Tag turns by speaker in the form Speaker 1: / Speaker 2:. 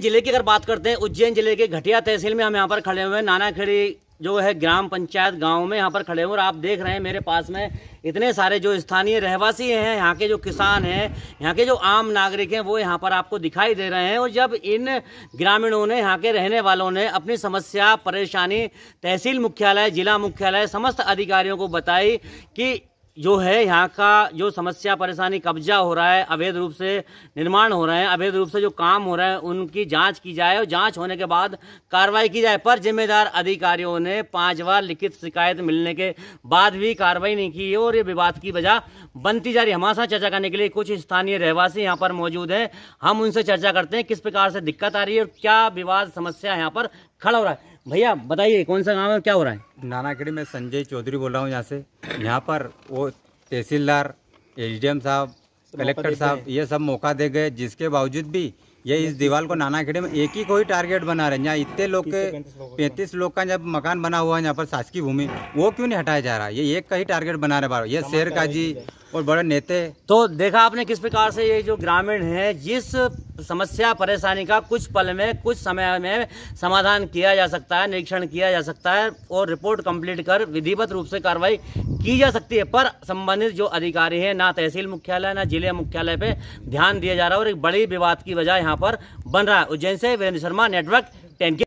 Speaker 1: जिले की अगर बात करते हैं उज्जैन जिले के घटिया तहसील में हम यहाँ पर खड़े हुए हैं नानाखेड़ी जो है ग्राम पंचायत गांव में यहाँ पर खड़े हुए और आप देख रहे हैं मेरे पास में इतने सारे जो स्थानीय रहवासी हैं यहाँ के जो किसान हैं यहाँ के जो आम नागरिक हैं वो यहाँ पर आपको दिखाई दे रहे हैं और जब इन ग्रामीणों ने यहाँ के रहने वालों ने अपनी समस्या परेशानी तहसील मुख्यालय जिला मुख्यालय समस्त अधिकारियों को बताई कि जो है यहाँ का जो समस्या परेशानी कब्जा हो रहा है अवैध रूप से निर्माण हो रहे हैं अवैध रूप से जो काम हो रहे हैं उनकी जांच की जाए और जांच होने के बाद कार्रवाई की जाए पर जिम्मेदार अधिकारियों ने पांच बार लिखित शिकायत मिलने के बाद भी कार्रवाई नहीं की और ये विवाद की वजह बनती जा रही हमारे साथ चर्चा करने के लिए कुछ स्थानीय रहवासी यहाँ पर मौजूद है हम उनसे चर्चा करते हैं किस प्रकार से दिक्कत आ रही है और क्या विवाद समस्या यहाँ पर खड़ा हो रहा है भैया बताइए कौन सा गांव है क्या हो रहा है
Speaker 2: नानाखेड़ी में संजय चौधरी बोल रहा हूँ यहाँ से यहाँ पर वो तहसीलदार एस साहब कलेक्टर साहब ये सब मौका दे गए जिसके बावजूद भी ये इस दीवार को नानाखेड़े में एक ही कोई टारगेट बना रहे हैं यहाँ इतने लोग के पैंतीस लोग का जब मकान बना हुआ है यहाँ पर शासकीय भूमि वो क्यों नहीं हटाया जा रहा है ये एक का ही टारगेट बना रहे बार ये शेर काजी और बड़े नेता है
Speaker 1: तो देखा आपने किस प्रकार से ये जो ग्रामीण है जिस समस्या परेशानी का कुछ पल में कुछ समय में समाधान किया जा सकता है निरीक्षण किया जा सकता है और रिपोर्ट कंप्लीट कर विधिवत रूप से कार्रवाई की जा सकती है पर संबंधित जो अधिकारी हैं ना तहसील मुख्यालय ना जिले मुख्यालय पे ध्यान दिया जा रहा है और एक बड़ी विवाद की वजह यहाँ पर बन रहा है उज्जैन से वीरेंद्र शर्मा नेटवर्क टेन